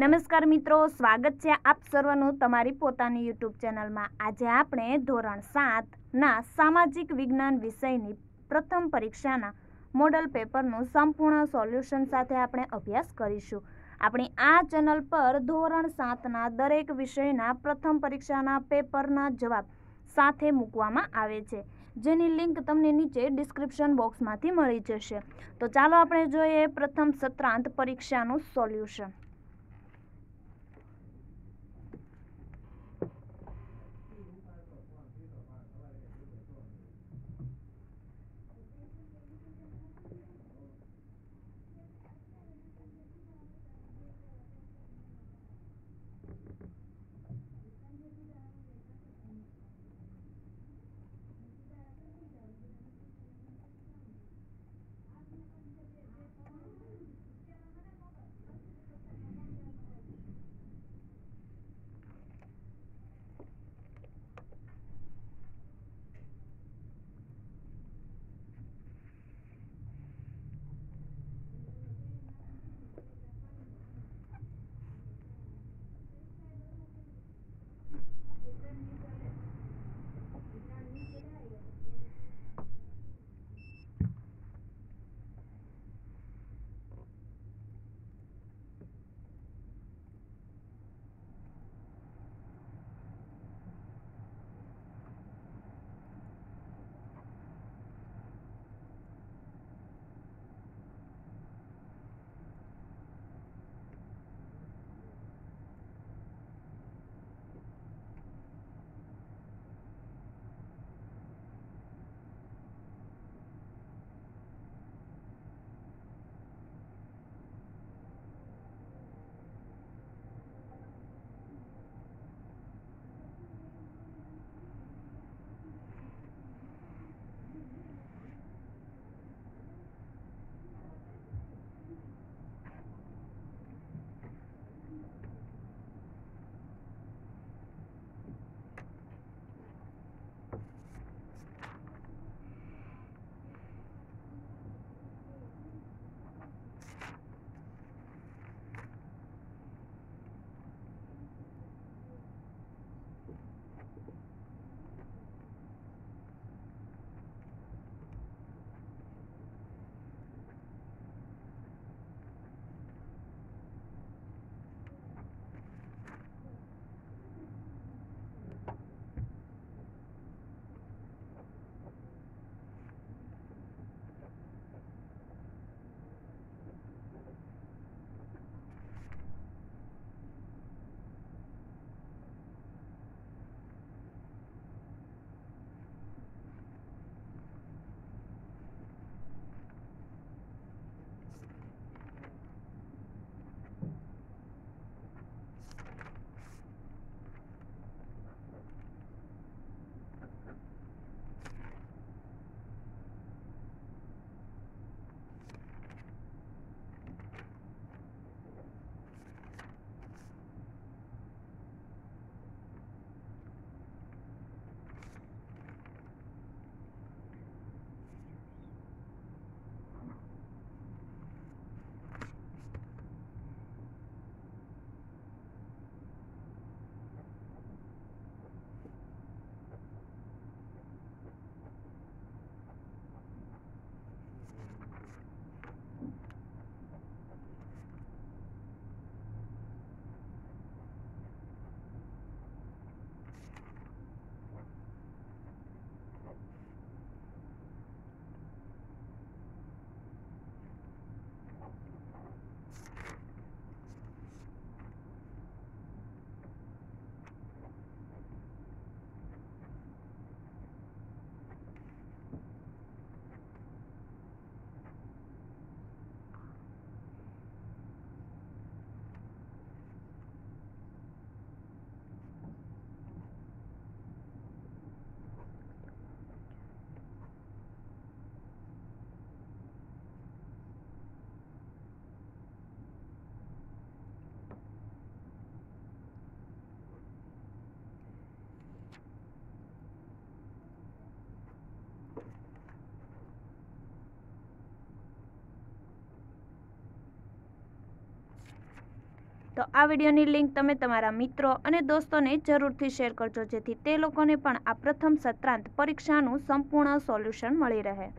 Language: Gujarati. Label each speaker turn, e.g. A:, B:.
A: નમસ્કાર મિત્રો સ્વાગત છે આપ સર્વનું તમારી પોતાની યુટ્યુબ ચેનલમાં આજે આપણે ધોરણ સાતના સામાજિક વિજ્ઞાન વિષયની પ્રથમ પરીક્ષાના મોડલ પેપરનું સંપૂર્ણ સોલ્યુશન સાથે આપણે અભ્યાસ કરીશું આપણી આ ચેનલ પર ધોરણ સાતના દરેક વિષયના પ્રથમ પરીક્ષાના પેપરના જવાબ સાથે મૂકવામાં આવે છે જેની લિંક તમને નીચે ડિસ્ક્રિપ્શન બોક્સમાંથી મળી જશે તો ચાલો આપણે જોઈએ પ્રથમ સત્રાંત પરીક્ષાનું સોલ્યુશન તો આ વિડીયોની લિંક તમે તમારા મિત્રો અને દોસ્તોને જરૂરથી શેર કરજો જેથી તે લોકોને પણ આ પ્રથમ સત્રાંત પરીક્ષાનું સંપૂર્ણ સોલ્યુશન મળી રહે